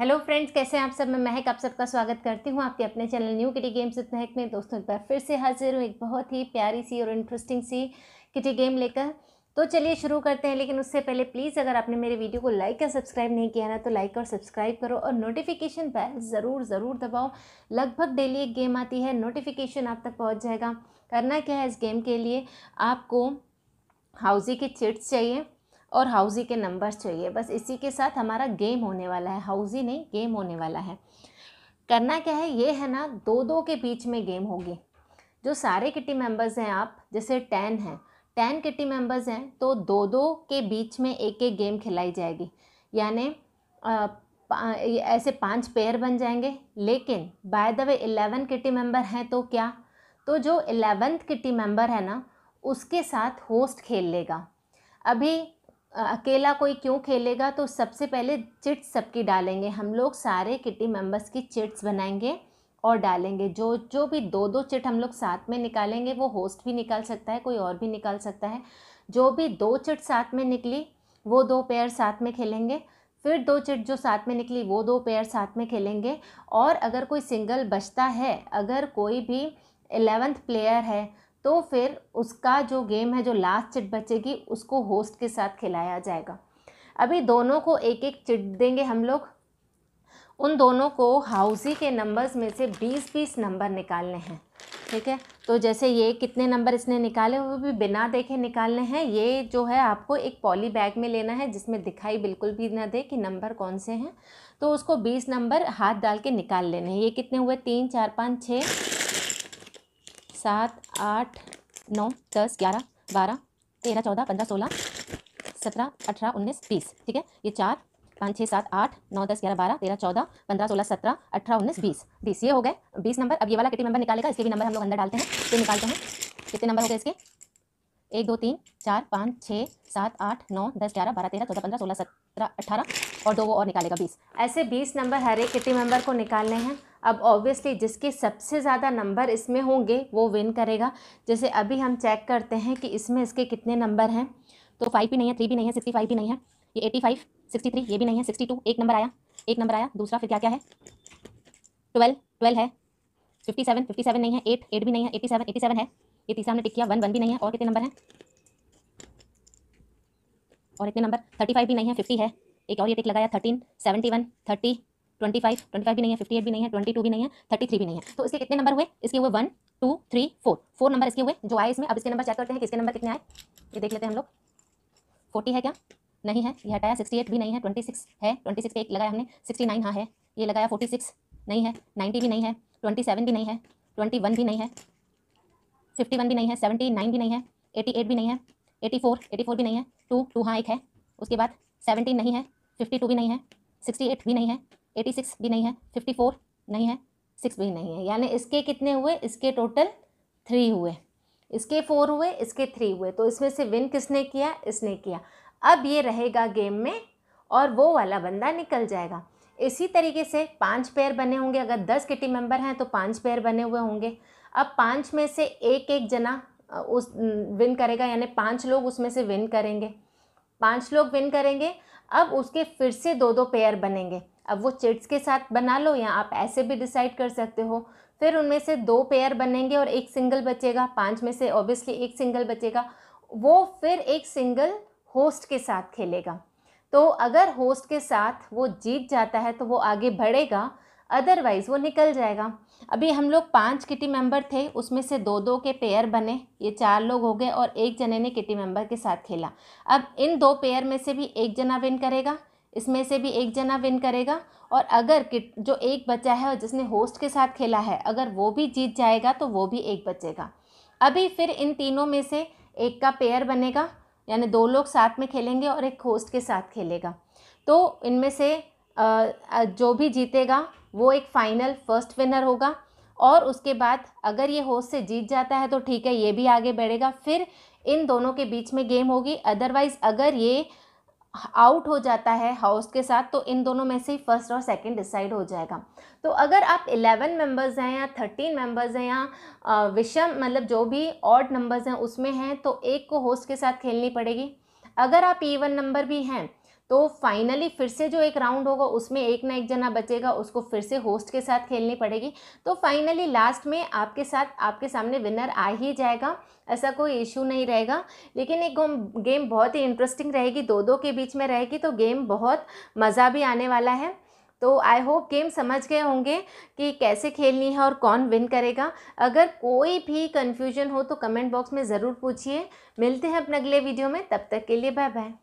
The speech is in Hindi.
हेलो फ्रेंड्स कैसे हैं आप सब मैं महक आप सबका स्वागत करती हूं आपके अपने channel new kitty games with Mahak में दोस्तों एक बार फिर से हाजिर हूं एक बहुत ही प्यारी सी और इंटरेस्टिंग सी किटी गेम लेकर तो चलिए शुरू करते हैं लेकिन उससे पहले प्लीज़ अगर आपने मेरे वीडियो को लाइक या सब्सक्राइब नहीं किया ना तो लाइक और सब्सक्राइब करो और नोटिफिकेशन बैल ज़रूर ज़रूर दबाओ लगभग डेली एक गेम आती है नोटिफिकेशन आप तक पहुँच जाएगा करना क्या है इस गेम के लिए आपको हाउजी के चिट्स चाहिए और हाउजी के नंबर्स चाहिए बस इसी के साथ हमारा गेम होने वाला है हाउजी नहीं गेम होने वाला है करना क्या है ये है ना दो दो के बीच में गेम होगी जो सारे किटी मेंबर्स हैं आप जैसे टेन हैं टेन किटी मेंबर्स हैं तो दो दो के बीच में एक एक गेम खिलाई जाएगी यानि ऐसे पांच पेयर बन जाएंगे लेकिन by the way eleven kitty member हैं तो क्या तो जो इलेवेंथ किटी मेंबर है ना उसके साथ होस्ट खेल लेगा अभी अकेला कोई क्यों खेलेगा तो सबसे पहले चिट्स सबकी डालेंगे हम लोग सारे किटी मेंबर्स की चिट्स बनाएंगे और डालेंगे जो जो भी दो दो चिट हम लोग साथ में निकालेंगे वो होस्ट भी निकाल सकता है कोई और भी निकाल सकता है जो भी दो चिट साथ में निकली वो दो पेयर साथ में खेलेंगे फिर दो चिट जो साथ में निकली वो दो पेयर साथ में खेलेंगे और अगर कोई सिंगल बचता है अगर कोई भी एलेवेंथ प्लेयर है तो फिर उसका जो गेम है जो लास्ट चिट बचेगी उसको होस्ट के साथ खिलाया जाएगा अभी दोनों को एक एक चिट देंगे हम लोग उन दोनों को हाउसी के नंबर्स में से बीस बीस नंबर निकालने हैं ठीक है तो जैसे ये कितने नंबर इसने निकाले वो भी बिना देखे निकालने हैं ये जो है आपको एक पॉली बैग में लेना है जिसमें दिखाई बिल्कुल भी ना दे कि नंबर कौन से हैं तो उसको बीस नंबर हाथ डाल के निकाल लेने हैं ये कितने हुए तीन चार पाँच छः सात आठ नौ दस ग्यारह बारह तेरह चौदह पंद्रह सोलह सत्रह अठारह उन्नीस बीस ठीक है ये चार पाँच छः सात आठ नौ दस ग्यारह बारह तेरह चौदह पंद्रह सोलह सत्रह अठारह उन्नीस बीस बीस ये हो गए बीस नंबर अब ये वाला कितने नंबर निकालेगा इसके भी नंबर हम लोग अंदर डालते हैं फिर निकालते हैं कितने नंबर हो गए इसके एक दो तीन चार पाँच छः सात आठ नौ दस ग्यारह बारह तेरह चौदह पंद्रह सोलह सत्रह अठारह और दो वो और निकालेगा बीस ऐसे बीस नंबर हर एक किटी मेंबर को निकालने हैं अब ऑब्वियसली जिसके सबसे ज़्यादा नंबर इसमें होंगे वो विन करेगा जैसे अभी हम चेक करते हैं कि इसमें इसके कितने नंबर हैं तो फाइव भी नहीं है थ्री भी नहीं है सिक्सटी फाइव भी नहीं है ये एटी फाइव सिक्सटी ये भी नहीं है सिक्सटी टू एक नंबर आया एक नंबर आया दूसरा फिर क्या क्या है ट्वेल्व ट्वेल्व है फिफ्टी सेवन फिफ्टी सेवन नहीं है एट एट भी नहीं है एटी सेवन एटी सेवन है ये तीसरा हमने टिक किया वन वन भी नहीं है और कितने नंबर हैं और इतने नंबर थर्टी फाइव भी नहीं है फिफ्टी है एक और ये टिक लगाया thirteen seventy one thirty twenty five twenty five भी नहीं है फिफ्टी एट भी नहीं है ट्वेंटी टू भी नहीं है थर्टी थ्री भी नहीं है तो इसके कितने नंबर हुए इसके हुए one two three four four number इसके हुए जो आए इसमें अब इसके नंबर चेक करते हैं किसके नंबर कितने आए ये देख लेते हैं हम लोग फोर्टी है क्या नहीं है ये हटाया सिक्सटी एट भी नहीं है ट्वेंटी सिक्स है ट्वेंटी सिक्स पे एक लगाया हमने सिक्सटी नाइन हाँ है ये लगाया फोर्टी सिक्स नहीं है नाइन्टी भी नहीं है ट्वेंटी सेवन भी नहीं है ट्वेंटी वन भी नहीं है फिफ्टी वन भी नहीं है सेवेंटी नाइन भी नहीं है एटी एट भी नहीं है एटी फोर एटी फोर भी नहीं है टू टू हाँ एक है उसके बाद सेवेंटीन नहीं है फिफ्टी टू भी नहीं है सिक्सटी एट भी नहीं है एटी सिक्स भी नहीं है फिफ्टी फोर नहीं है सिक्स भी नहीं है यानी इसके कितने हुए इसके टोटल थ्री हुए इसके फोर हुए इसके थ्री हुए तो इसमें से विन किसने किया इसने किया अब ये रहेगा गेम में और वो वाला बंदा निकल जाएगा इसी तरीके से पांच पेयर बने होंगे अगर दस के टीम मेंबर हैं तो पांच पेयर बने हुए होंगे अब पांच में से एक एक जना उस विन करेगा यानी पांच लोग उसमें से विन करेंगे पांच लोग विन करेंगे अब उसके फिर से दो दो पेयर बनेंगे अब वो चिट्स के साथ बना लो या आप ऐसे भी डिसाइड कर सकते हो फिर उनमें से दो पेयर बनेंगे और एक सिंगल बचेगा पाँच में से ऑब्वियसली एक सिंगल बचेगा वो फिर एक सिंगल होस्ट के साथ खेलेगा तो अगर होस्ट के साथ वो जीत जाता है तो वो आगे बढ़ेगा अदरवाइज़ वो निकल जाएगा अभी हम लोग पांच किटी मेंबर थे उसमें से दो दो के पेयर बने ये चार लोग हो गए और एक जने ने किटी मेंबर के साथ खेला अब इन दो पेयर में से भी एक जना विन करेगा इसमें से भी एक जना विन करेगा और अगर किट जो एक बच्चा है और जिसने होस्ट के साथ खेला है अगर वो भी जीत जाएगा तो वो भी एक बचेगा अभी फिर इन तीनों में से एक का पेयर बनेगा यानी दो लोग साथ में खेलेंगे और एक होस्ट के साथ खेलेगा तो इनमें से जो भी जीतेगा वो एक फाइनल फर्स्ट विनर होगा और उसके बाद अगर ये होस्ट से जीत जाता है तो ठीक है ये भी आगे बढ़ेगा फिर इन दोनों के बीच में गेम होगी अदरवाइज़ अगर ये आउट हो जाता है हाउस के साथ तो इन दोनों में से ही फर्स्ट और सेकंड डिसाइड हो जाएगा तो अगर आप 11 मेंबर्स हैं या 13 मेंबर्स हैं या विषम मतलब जो भी ऑड नंबर्स हैं उसमें हैं तो एक को होस्ट के साथ खेलनी पड़ेगी अगर आप ईवन नंबर भी हैं तो फाइनली फिर से जो एक राउंड होगा उसमें एक ना एक जना बचेगा उसको फिर से होस्ट के साथ खेलनी पड़ेगी तो फाइनली लास्ट में आपके साथ आपके सामने विनर आ ही जाएगा ऐसा कोई इशू नहीं रहेगा लेकिन एक गेम बहुत ही इंटरेस्टिंग रहेगी दो दो के बीच में रहेगी तो गेम बहुत मज़ा भी आने वाला है तो आई होप गेम समझ गए होंगे कि कैसे खेलनी है और कौन विन करेगा अगर कोई भी कन्फ्यूजन हो तो कमेंट बॉक्स में ज़रूर पूछिए मिलते हैं अपने अगले वीडियो में तब तक के लिए बाय बाय